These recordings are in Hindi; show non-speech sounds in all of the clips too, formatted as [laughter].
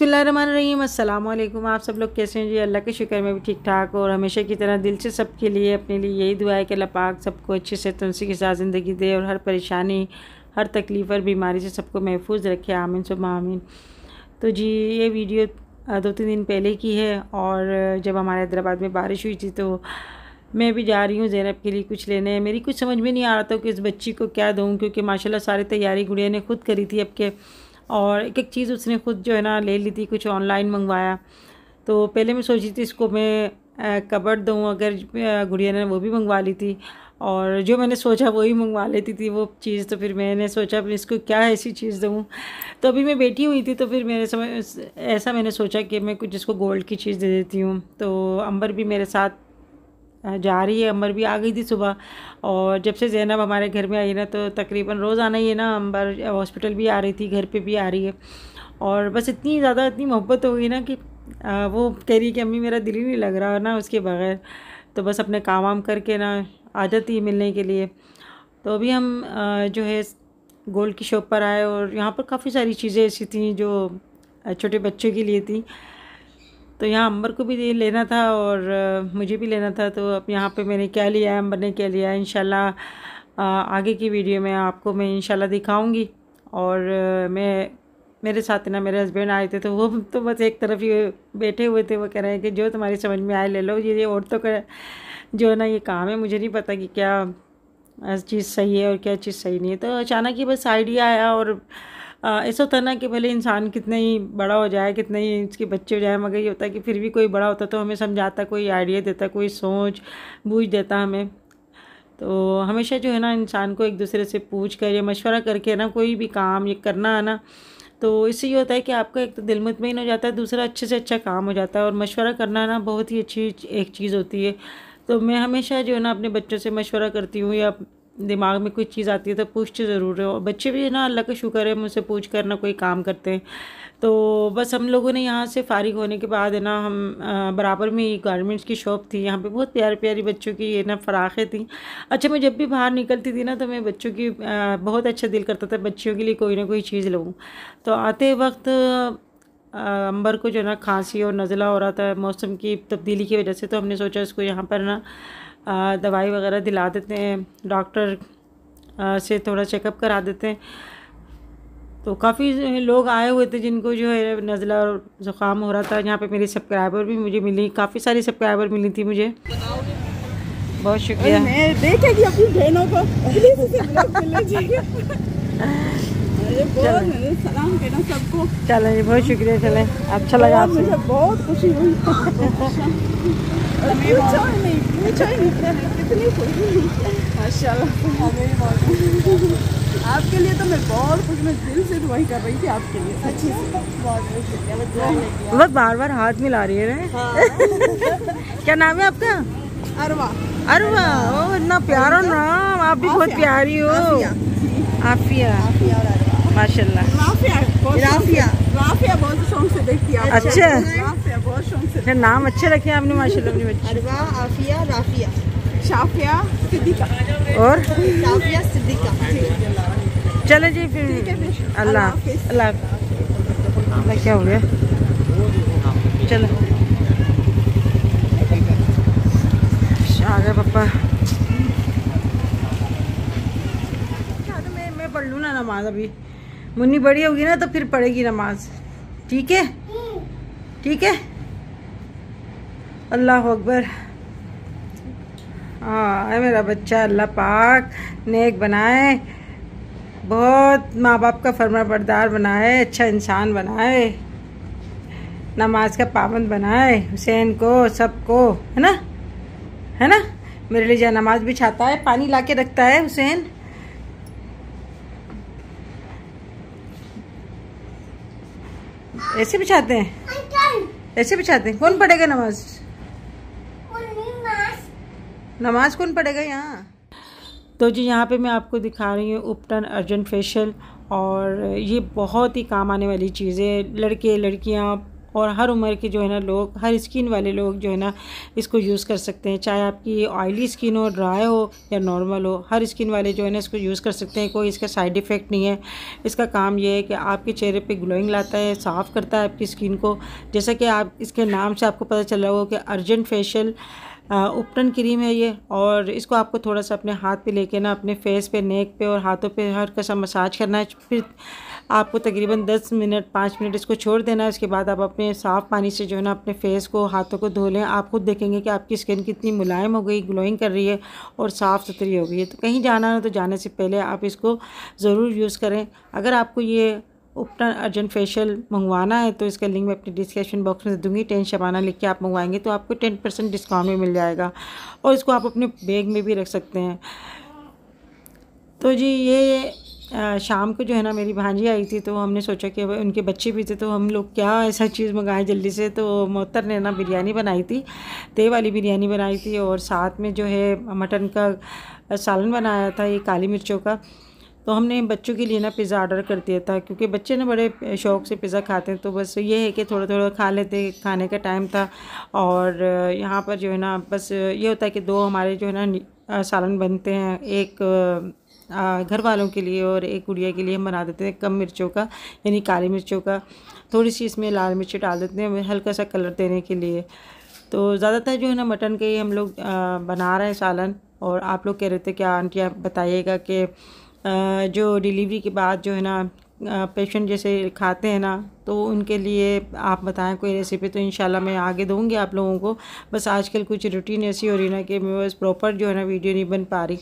अस्सलाम वालेकुम आप सब लोग कैसे हैं जी अल्लाह के शुक्र में भी ठीक ठाक और हमेशा की तरह दिल से सबके लिए अपने लिए यही दुआ है कि अल्लाह पाक सबको अच्छे से तुलसी के साथ ज़िंदगी दे और हर परेशानी हर तकलीफ़ और बीमारी से सबको महफूज रखे आमिन सुब आमिन तो जी ये वीडियो दो तीन दिन पहले की है और जब हमारे हैदराबाद में बारिश हुई थी तो मैं भी जा रही हूँ ज़ैनब के लिए कुछ लेने मेरी कुछ समझ में नहीं आ रहा था कि इस बच्ची को क्या दूँ क्योंकि माशाल्लाह सारी तैयारी गुड़िया ने खुद करी थी अब के और एक एक चीज़ उसने खुद जो है ना ले ली थी कुछ ऑनलाइन मंगवाया तो पहले मैं सोची थी इसको मैं कबर दूँ अगर गुड़िया ने वो भी मंगवा ली थी और जो मैंने सोचा वही मंगवा लेती थी वो चीज़ तो फिर मैंने सोचा फिर इसको क्या ऐसी चीज़ दूँ तो अभी मैं बैठी हुई थी तो फिर मेरे समय ऐसा मैंने सोचा कि मैं कुछ इसको गोल्ड की चीज़ दे देती हूँ तो अंबर भी मेरे साथ जा रही है अम्बर भी आ गई थी सुबह और जब से जैनब हमारे घर में आई ना तो तकरीबन रोज़ आना ही है ना अम्बर हॉस्पिटल भी आ रही थी घर पे भी आ रही है और बस इतनी ज़्यादा इतनी मोहब्बत हो गई ना कि वो कह रही कि अम्मी मेरा दिल ही नहीं लग रहा ना उसके बगैर तो बस अपने काम वाम करके ना आ जाती मिलने के लिए तो अभी हम जो है गोल्ड की शॉप पर आए और यहाँ पर काफ़ी सारी चीज़ें ऐसी थी जो छोटे बच्चों के लिए थी तो यहाँ अंबर को भी लेना था और मुझे भी लेना था तो अब यहाँ पे मैंने क्या लिया है अंबर ने क्या लिया है इन आगे की वीडियो में आपको मैं इन दिखाऊँगी और मैं मेरे साथ ना मेरे हस्बैंड आए थे तो वो [laughs] तो बस एक तरफ ही बैठे हुए थे वो कह रहे हैं कि जो तुम्हारी समझ में आए ले लो ये औरतों का जो है ना ये काम है मुझे नहीं पता कि क्या चीज़ सही है और क्या चीज़ सही नहीं है तो अचानक ही बस आइडिया आया और ऐसा होता है ना कि भले इंसान कितना ही बड़ा हो जाए कितने ही इसके बच्चे हो जाए मगर ये होता है कि फिर भी कोई बड़ा होता तो हमें समझाता कोई आइडिया देता कोई सोच बूझ देता हमें तो हमेशा जो है ना इंसान को एक दूसरे से पूछ कर या मशवरा करके ना कोई भी काम ये करना है ना तो इससे ये होता है कि आपका एक तो दिल मुतमिन हो जाता है दूसरा अच्छे से अच्छा काम हो जाता है और मशवरा करना ना बहुत ही अच्छी एक चीज़ होती है तो मैं हमेशा जो है ना अपने बच्चों से मशवरा करती हूँ या दिमाग में कोई चीज़ आती है तो पूछते ज़रूर है और बच्चे भी ना अल्लाह का शुक्र है मुझसे पूछ कर ना कोई काम करते हैं तो बस हम लोगों ने यहाँ से फारिग होने के बाद है ना हम बराबर में ही गारमेंट्स की शॉप थी यहाँ पे बहुत प्यारे प्यारी बच्चों की ये ना फराखें थी अच्छा मैं जब भी बाहर निकलती थी ना तो मैं बच्चों की आ, बहुत अच्छा दिल करता था बच्चियों के लिए कोई ना कोई चीज़ लूँ तो आते वक्त अंबर को जो है ना खांसी और नज़ला हो रहा था मौसम की तब्दीली की वजह से तो हमने सोचा इसको यहाँ पर ना दवाई वगैरह दिला देते हैं डॉक्टर से थोड़ा चेकअप करा देते हैं तो काफ़ी लोग आए हुए थे जिनको जो है नज़ला और ज़ुकाम हो रहा था यहाँ पे मेरी सब्सक्राइबर भी मुझे मिली काफ़ी सारी सब्सक्राइबर मिली थी मुझे बहुत शुक्रिया देखेगी अपनी बहनों को [laughs] सलाम सबको जी बहुत शुक्रिया चले अच्छा लगा मुझे बहुत खुशी हुई [laughs] अच्छा। माशाल्लाह आपके लिए तो मैं बहुत खुश मैं दिल से दुआई कर रही थी आपके लिए अच्छी बहुत हाँ। बार बार हाथ मिला रही है हाँ। क्या नाम है आपका अरवा अरवा ओ इतना प्यारा नाम आप भी बहुत प्यारी हो आफिया माशाल्लाह राफिया बहुत शौक से देखती है अच्छा बहुत शौक से नाम अच्छे रखे आपने माशाल्लाह अपनी बच्ची आफिया राफिया शाफिया सिद्दीका और शाफिया सिद्दीका चलो जी फिर अल्लाह अल्लाह क्या हो गया चलो आ गए पापा मैं पढ़ लूँ ना नमाज अभी मुन्नी बड़ी होगी ना तो फिर पढ़ेगी नमाज ठीक है ठीक है अल्लाह अकबर हाँ मेरा बच्चा अल्लाह पाक नेक बनाए बहुत माँ बाप का फरमा बरदार बनाए अच्छा इंसान बनाए नमाज का पाबंद बनाए हुसैन को सबको है ना है ना मेरे लिए जय नमाज भी छाता है पानी ला के रखता है हुसैन ऐसे बिछाते हैं ऐसे बिछाते हैं कौन पढ़ेगा नमाज नमाज कौन पढ़ेगा यहाँ तो जी यहाँ पे मैं आपको दिखा रही हूँ उपटन अर्जेंट फेशियल और ये बहुत ही काम आने वाली चीज़ है लड़के लड़कियाँ और हर उम्र के जो है ना लोग हर स्किन वाले लोग जो है ना इसको यूज़ कर सकते हैं चाहे आपकी ऑयली स्किन हो ड्राई हो या नॉर्मल हो हर स्किन वाले जो है ना इसको यूज़ कर सकते हैं कोई इसका साइड इफ़ेक्ट नहीं है इसका काम यह है कि आपके चेहरे पर ग्लोइंग लाता है साफ़ करता है आपकी स्किन को जैसा कि आप इसके नाम से आपको पता चला हो कि अर्जेंट फेशियल उपटन क्रीम है ये और इसको आपको थोड़ा सा अपने हाथ पे लेके ना अपने फेस पे नेक पे और हाथों पे हर कसा मसाज करना है फिर आपको तकरीबन दस मिनट पाँच मिनट इसको छोड़ देना है उसके बाद आप अपने साफ़ पानी से जो है ना अपने फेस को हाथों को धो लें आप खुद देखेंगे कि आपकी स्किन कितनी मुलायम हो गई ग्लोइंग कर रही है और साफ़ सुथरी हो गई है तो कहीं जाना हो तो जाने से पहले आप इसको ज़रूर यूज़ करें अगर आपको ये ओपनर अर्जेंट फेशियल मंगवाना है तो इसका लिंक मैं अपने डिस्क्रिप्शन बॉक्स में दूंगी टेन शबाना लिख के आप मंगवाएंगे तो आपको टेन परसेंट डिस्काउंट में मिल जाएगा और इसको आप अपने बैग में भी रख सकते हैं तो जी ये शाम को जो है ना मेरी भांजी आई थी तो हमने सोचा कि उनके बच्चे भी थे तो हम लोग क्या ऐसा चीज़ मंगाएं जल्दी से तो मोहतर ने ना बिरयानी बनाई थी ते वाली बिरयानी बनाई थी और साथ में जो है मटन का सालन बनाया था ये काली मिर्चों का तो हमने बच्चों के लिए ना पिज़्ज़ा ऑर्डर कर दिया था क्योंकि बच्चे ना बड़े शौक से पिज़्ज़ा खाते हैं तो बस ये है कि थोड़ा थोड़ा खा लेते खाने का टाइम था और यहाँ पर जो है ना बस ये होता है कि दो हमारे जो है ना सालन बनते हैं एक घर वालों के लिए और एक गुड़िया के लिए हम बना देते हैं कम मिर्चों का यानी काली मिर्चों का थोड़ी सी इसमें लाल मिर्ची डाल देते हैं हल्का सा कलर देने के लिए तो ज़्यादातर जो है ना मटन के ही हम लोग बना रहे हैं सालन और आप लोग कह रहे थे कि आंटी आप बताइएगा कि जो डिलीवरी के बाद जो है ना पेशेंट जैसे खाते हैं ना तो उनके लिए आप बताएं कोई रेसिपी तो इंशाल्लाह मैं आगे दूंगी आप लोगों को बस आजकल कुछ रूटीन ऐसी हो रही ना कि मैं बस प्रॉपर जो है ना वीडियो नहीं बन पा रही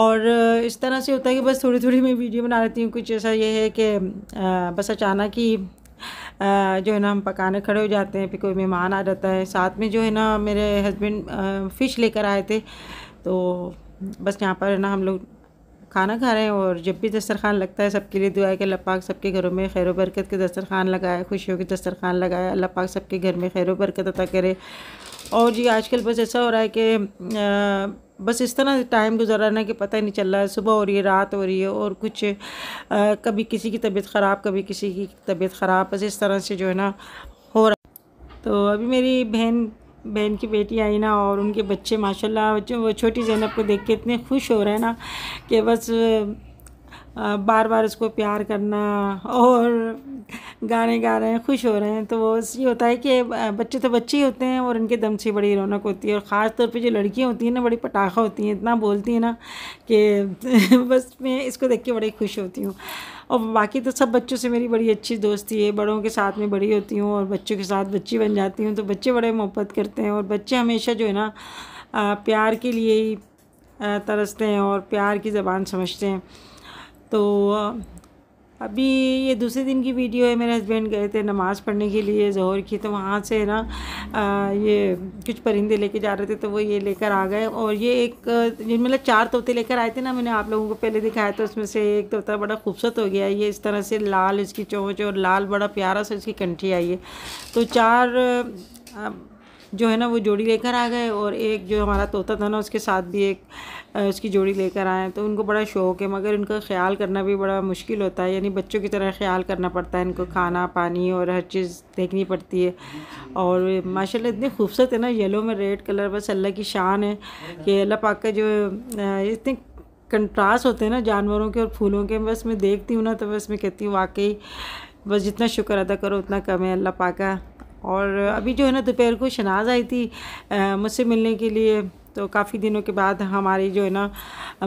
और इस तरह से होता है कि बस थोड़ी थोड़ी मैं वीडियो बना लेती हूँ कुछ ऐसा ये है कि बस अचानक ही जो है ना हम पकाने खड़े हो जाते हैं फिर कोई मेहमान आ जाता है साथ में जो है ना मेरे हस्बैंड फ़िश लेकर आए थे तो बस यहाँ पर है ना हम लोग खाना खा रहे हैं और जब भी दस्तरखान लगता है सबके लिए दुआ है कि अल्लाह पाक सबके घरों में खैर बरकत के दस्तरखान लगाए खुशियों के दस्तरखान लगाए अल्लाह पाक सबके घर में खैर बरकत अता करे और जी आजकल बस ऐसा हो रहा है कि आ, बस इस तरह टाइम ना कि पता ही नहीं चल रहा है सुबह हो रही है रात हो रही है और कुछ आ, कभी किसी की तबीयत ख़राब कभी किसी की तबीयत ख़राब बस इस तरह से जो है ना हो रहा है तो अभी मेरी बहन बहन की बेटी आई ना और उनके बच्चे माशाल्लाह जो वो छोटी जैनब को देख के इतने खुश हो रहे हैं ना कि बस बार बार उसको प्यार करना और गाने गा रहे हैं खुश हो रहे हैं तो वो ये होता है कि बच्चे तो बच्चे ही होते हैं और इनके दम से बड़ी रौनक होती है और ख़ास तौर पे जो लड़कियाँ होती हैं ना बड़ी पटाखा होती हैं इतना बोलती हैं ना कि [laughs] बस मैं इसको देख के बड़ी खुश होती हूँ और बाकी तो सब बच्चों से मेरी बड़ी अच्छी दोस्ती है बड़ों के साथ में बड़ी होती हूँ और बच्चों के साथ बच्ची बन जाती हूँ तो बच्चे बड़े मोहब्बत करते हैं और बच्चे हमेशा जो है ना प्यार के लिए ही तरसते हैं और प्यार की ज़बान समझते हैं तो अभी ये दूसरे दिन की वीडियो है मेरे हस्बैंड गए थे नमाज़ पढ़ने के लिए जहर की तो वहाँ से ना आ, ये कुछ परिंदे लेके जा रहे थे तो वो ये लेकर आ गए और ये एक मतलब चार तोते लेकर आए थे ना मैंने आप लोगों को पहले दिखाया तो उसमें से एक तोता बड़ा खूबसूरत हो गया ये इस तरह से लाल इसकी चोंच और लाल बड़ा प्यारा सा इसकी कंठी आई है तो चार आ, जो है ना वो जोड़ी लेकर आ गए और एक जो हमारा तोता था ना उसके साथ भी एक उसकी जोड़ी लेकर आए तो उनको बड़ा शौक है मगर उनका ख्याल करना भी बड़ा मुश्किल होता है यानी बच्चों की तरह ख्याल करना पड़ता है इनको खाना पानी और हर चीज़ देखनी पड़ती है और माशाल्लाह इतने खूबसूरत है ना येलो में रेड कलर बस अल्लाह की शान है कि अल्लाह पाक का जो इतने कंट्रास्ट होते हैं ना जानवरों के और फूलों के बस मैं देखती हूँ ना तो बस मैं कहती हूँ वाकई बस जितना शुक्र अदा करो उतना कम है अल्लाह पाक का और अभी जो है ना दोपहर को शनाज आई थी मुझसे मिलने के लिए तो काफ़ी दिनों के बाद हमारी जो है ना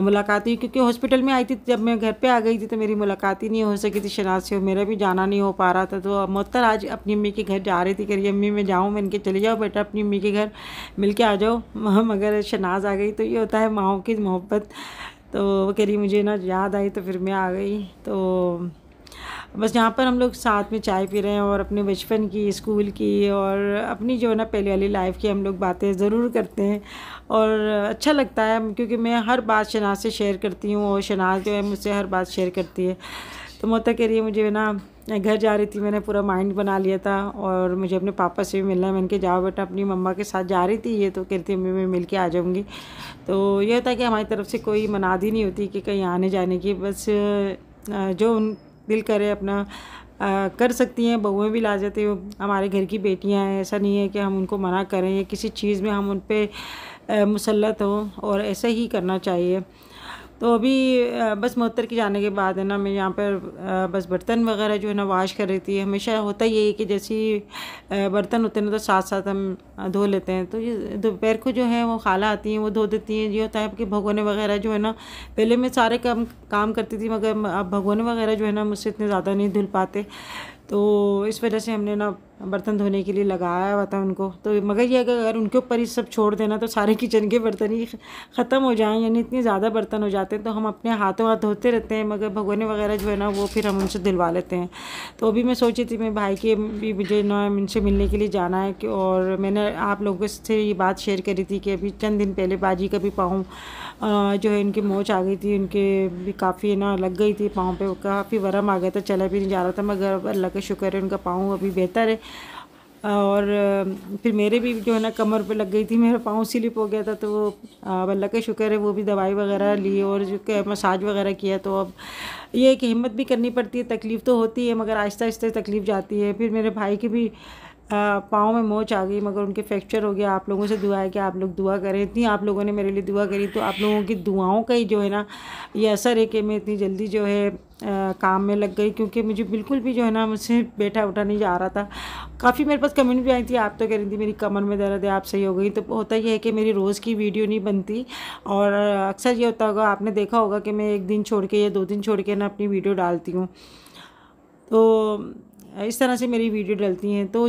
मुलाकात हुई क्योंकि हॉस्पिटल में आई थी जब मैं घर पे आ गई थी तो मेरी मुलाकात ही नहीं हो सकी थी शनाज से मेरा भी जाना नहीं हो पा रहा था तो मोहतर आज अपनी अम्मी के घर जा रही थी कह रही अम्मी मैं जाऊँ मैं इनके चले जाओ बेटा अपनी अम्मी के घर मिल के आ जाओ [laughs] मगर शनाज आ गई तो ये होता है माओ की मोहब्बत तो वो कह रही मुझे ना याद आई तो फिर मैं आ गई तो बस यहाँ पर हम लोग साथ में चाय पी रहे हैं और अपने बचपन की स्कूल की और अपनी जो है ना पहले वाली लाइफ की हम लोग बातें ज़रूर करते हैं और अच्छा लगता है क्योंकि मैं हर बात शनाज से शेयर करती हूँ और शनाज जो है मुझसे हर बात शेयर करती है तो मोता कह रही है मुझे ना घर जा रही थी मैंने पूरा माइंड बना लिया था और मुझे अपने पापा से भी मिलना है मैंने कहा जाओ बेटा अपनी मम्मा के साथ जा रही थी ये तो कहती मम्मी मैं मिल के आ जाऊँगी तो यह होता है कि हमारी तरफ से कोई मनादी नहीं होती कि कहीं आने जाने की बस जो उन दिल करे अपना आ, कर सकती हैं बहुएँ भी ला जाती हमारे घर की बेटियां हैं ऐसा नहीं है कि हम उनको मना करें या किसी चीज़ में हम उन पर मुसलत हों और ऐसा ही करना चाहिए तो अभी बस मोहतर के जाने के बाद है ना मैं यहाँ पर बस बर्तन वगैरह जो है ना वाश कर रही थी हमेशा होता यही है कि जैसे ही बर्तन होते हैं ना तो साथ साथ हम धो लेते हैं तो ये दोपहर को जो है वो खाला आती हैं वो धो देती हैं ये होता है कि भगोने वगैरह जो है ना पहले मैं सारे काम काम करती थी मगर अब भगोने वगैरह जो है ना मुझसे इतने ज़्यादा नहीं धुल पाते तो इस वजह से हमने ना बर्तन धोने के लिए लगाया हुआ था उनको तो मगर ये अगर उनके ऊपर ही सब छोड़ देना तो सारे किचन के बर्तन ही ख़त्म हो जाएं यानी इतने ज़्यादा बर्तन हो जाते हैं तो हम अपने हाथों हाथ धोते रहते हैं मगर भगोने वगैरह जो है ना वो फिर हम उनसे दिलवा लेते हैं तो अभी मैं सोची थी मैं भाई के भी मुझे इनसे मिलने के लिए जाना है कि और मैंने आप लोगों से ये बात शेयर करी थी कि अभी चंद दिन पहले बाजी का भी पाँव जो है इनकी मोच आ गई थी उनके भी काफ़ी ना लग गई थी पाँव पे काफ़ी वरम आ गया था चला भी नहीं जा रहा था मगर अल्लाह का शुक्र है उनका पाँव अभी बेहतर है और फिर मेरे भी जो है ना कमर पे लग गई थी मेरा पाँव स्लिप हो गया था तो वो अब अल्लाह का शुक्र है वो भी दवाई वगैरह ली और जो मसाज वगैरह किया तो अब ये एक हिम्मत भी करनी पड़ती है तकलीफ़ तो होती है मगर आहिस्ता आहिस्ता तकलीफ़ जाती है फिर मेरे भाई की भी पाँव में मोच आ गई मगर उनके फ्रैक्चर हो गया आप लोगों से दुआ है कि आप लोग दुआ करें इतनी आप लोगों ने मेरे लिए दुआ करी तो आप लोगों की दुआओं का ही जो है ना ये असर है कि मैं इतनी जल्दी जो है काम में लग गई क्योंकि मुझे बिल्कुल भी जो है ना मुझसे बैठा उठा नहीं जा रहा था काफ़ी मेरे पास कमेंट भी आई थी आप तो कह रही थी मेरी कमर में दर्द है आप सही हो गई तो होता ही है कि मेरी रोज़ की वीडियो नहीं बनती और अक्सर ये होता होगा आपने देखा होगा कि मैं एक दिन छोड़ के या दो दिन छोड़ के ना अपनी वीडियो डालती हूँ तो इस तरह से मेरी वीडियो डलती हैं तो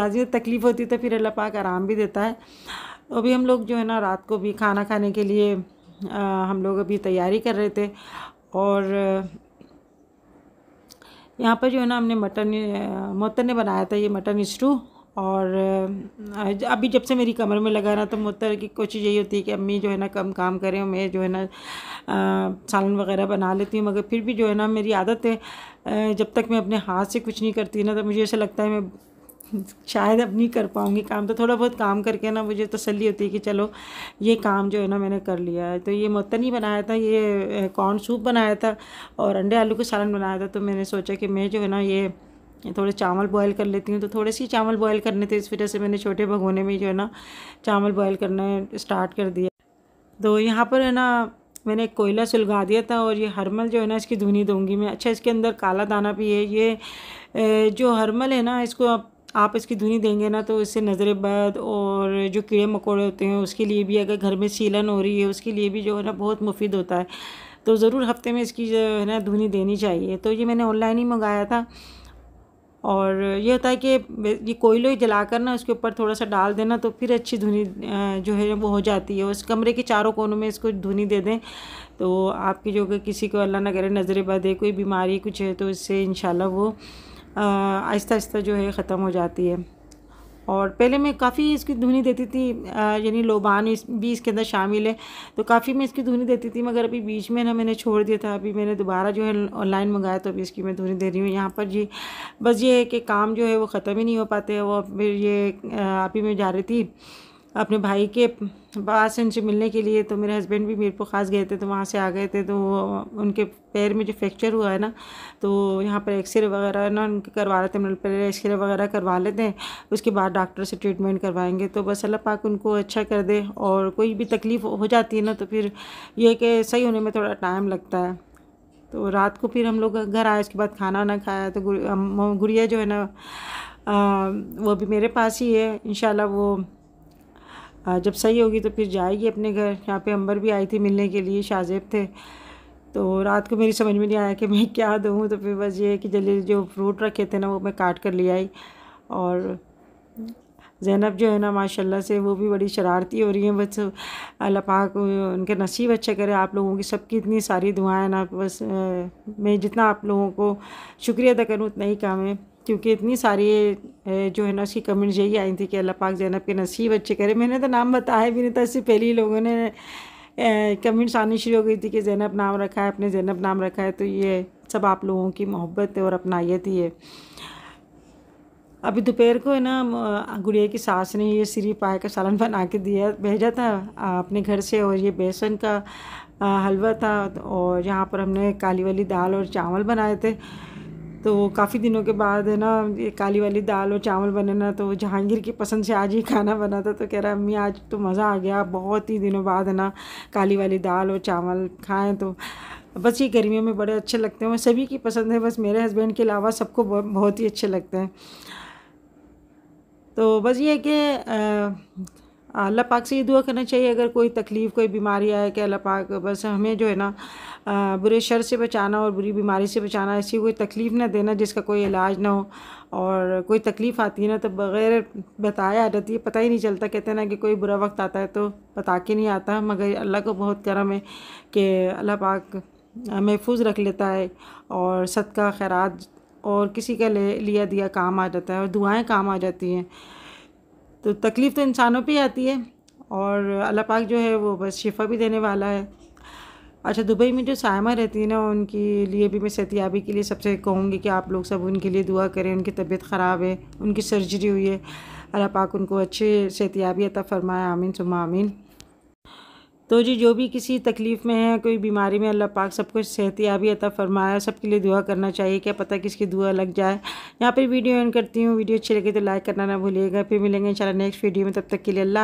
लाजिम तकलीफ़ होती है तो फिर अल्लाह पाक आराम भी देता है तो अभी हम लोग जो है ना रात को भी खाना खाने के लिए आ, हम लोग अभी तैयारी कर रहे थे और यहाँ पर जो है ना हमने मटन मोतर ने बनाया था ये मटन स्टू और अभी जब से मेरी कमर में लगा ना तो मोतर की कोशिश यही होती है कि अम्मी जो है ना कम काम करें मैं जो है ना सालन वगैरह बना लेती हूँ मगर फिर भी जो है ना मेरी आदत है जब तक मैं अपने हाथ से कुछ नहीं करती ना तो मुझे ऐसा लगता है मैं शायद अब नहीं कर पाऊँगी काम तो थोड़ा बहुत काम करके ना मुझे तसली होती है कि चलो ये काम जो है ना मैंने कर लिया है तो ये मोतनी बनाया था ये कॉर्न सूप बनाया था और अंडे आलू का सालन बनाया था तो मैंने सोचा कि मैं जो है ना ये थोड़े चावल बॉयल कर लेती हूँ तो थोड़े से चावल बॉयल करने थे इस वजह से मैंने छोटे भगोने में जो है ना चावल बॉयल करना स्टार्ट कर दिया तो यहाँ पर है ना मैंने एक कोयला सुलगा दिया था और ये हरमल जो है ना इसकी धुनी दूंगी मैं अच्छा इसके अंदर काला दाना भी है ये जो हरमल है ना इसको आप आप इसकी धुनी देंगे ना तो इससे बद और जो कीड़े मकोड़े होते हैं उसके लिए भी अगर घर में सीलन हो रही है उसके लिए भी जो है ना बहुत मुफीद होता है तो ज़रूर हफ्ते में इसकी जो है ना धुनी देनी चाहिए तो ये मैंने ऑनलाइन ही मंगाया था और ये होता है कि ये कोयलों जला कर ना उसके ऊपर थोड़ा सा डाल देना तो फिर अच्छी धुनी जो है वो हो जाती है उस कमरे के चारों कोनों में इसको धुनी दे दें तो आपकी जो किसी को अल्लाह ना करे नज़र है कोई बीमारी कुछ है तो इससे इन वो आहिस्ता आहिस्ता जो है ख़त्म हो जाती है और पहले मैं काफ़ी इसकी धुनी देती थी यानी लोबान इस भी इसके अंदर शामिल है तो काफ़ी मैं इसकी धुनी देती थी मगर अभी बीच में ना मैंने छोड़ दिया था अभी मैंने दोबारा जो है ऑनलाइन मंगाया तो अभी इसकी मैं धुनी दे रही हूँ यहाँ पर जी बस ये है कि काम जो है वो ख़त्म ही नहीं हो पाते वो फिर ये आप ही में जा रही थी अपने भाई के पास उनसे मिलने के लिए तो मेरे हस्बैंड भी मेरे को खास गए थे तो वहाँ से आ गए थे तो उनके पैर में जो फ्रैक्चर हुआ है ना तो यहाँ पर एक्सरे वगैरह ना उनके करवा रहे थे मतलब पहले एक्सरे वगैरह करवा लेते हैं उसके बाद डॉक्टर से ट्रीटमेंट करवाएंगे तो बस अल्लाह पाक उनको अच्छा कर दे और कोई भी तकलीफ़ हो जाती है ना तो फिर यह कि सही होने में थोड़ा टाइम लगता है तो रात को फिर हम लोग घर आए उसके बाद खाना वाना खाया तो गुड़िया जो है ना वो भी मेरे पास ही है इन वो जब सही होगी तो फिर जाएगी अपने घर यहाँ पे अंबर भी आई थी मिलने के लिए शाहजेब थे तो रात को मेरी समझ में नहीं आया कि मैं [laughs] क्या दूँ तो फिर बस ये है कि जल्दी जो फ्रूट रखे थे ना वो मैं काट कर ले आई और जैनब जो है ना माशाल्लाह से वो भी बड़ी शरारती हो रही हैं बस अल्लाह पाक उनके नसीब अच्छा करे आप लोगों की सबकी इतनी सारी दुआएं ना बस मैं जितना आप लोगों को शुक्रिया अदा करूँ उतना ही काम है क्योंकि इतनी सारी जो है ना उसकी कमेंट्स यही आई थी कि अल्लाह पाक जैनब के नसीब अच्छे करे मैंने तो नाम बताया भी नहीं था इससे पहले ही लोगों ने कमेंट्स आनी शुरू हो गई थी कि जैनब नाम रखा है अपने जैनब नाम रखा है तो ये सब आप लोगों की मोहब्बत है और अपनाइत ही है अभी दोपहर को है ना गुड़िया की सास ने ये सीरी पाए का सालन बना के दिया भेजा था अपने घर से और ये बेसन का हलवा था और यहाँ पर हमने काली वाली दाल और चावल बनाए थे तो काफ़ी दिनों के बाद है ना ये काली वाली दाल और चावल बने ना तो जहांगीर की पसंद से आज ही खाना बना था तो कह रहा अम्मी आज तो मज़ा आ गया बहुत ही दिनों बाद है ना काली वाली दाल और चावल खाएँ तो बस ये गर्मियों में बड़े अच्छे लगते हैं सभी की पसंद है बस मेरे हस्बैंड के अलावा सबको बहुत ही अच्छे लगते हैं तो बस ये है कि अल्लाह पाक से ये दुआ करना चाहिए अगर कोई तकलीफ़ कोई बीमारी आए कि अल्लाह पाक बस हमें जो है ना बुरे शर से बचाना और बुरी बीमारी से बचाना ऐसी कोई तकलीफ़ ना देना जिसका कोई इलाज ना हो और कोई तकलीफ़ आती है ना तो बग़ैर बताया आ जाती है पता ही नहीं चलता कहते ना कि कोई बुरा वक्त आता है तो बता के नहीं आता मगर अल्लाह को बहुत करम है कि अल्लाह पाक महफूज रख लेता है और सदका खैरात और किसी का ले लिया दिया काम आ जाता है और दुआएं काम आ जाती हैं तो तकलीफ़ तो इंसानों पे आती है और अल्लाह पाक जो है वो बस शिफा भी देने वाला है अच्छा दुबई में जो सायमा रहती है ना उनके लिए भी मैं सतियाबी के लिए सबसे कहूँगी कि आप लोग सब उनके लिए दुआ करें उनकी तबीयत ख़राब है उनकी सर्जरी हुई है अल्लाह पाक उनको अच्छे सतियाबी अता फ़रमाए आमीन सुमा आमीन तो जी जो भी किसी तकलीफ़ में है कोई बीमारी में अल्लाह पाक सबको सेहत याबी अता फरमाया सबके लिए दुआ करना चाहिए क्या पता किसकी दुआ लग जाए यहाँ पर वीडियो एंड करती हूँ वीडियो अच्छी लगी तो लाइक करना ना भूलिएगा फिर मिलेंगे इंशाल्लाह नेक्स्ट वीडियो में तब तक के लिए अल्लाह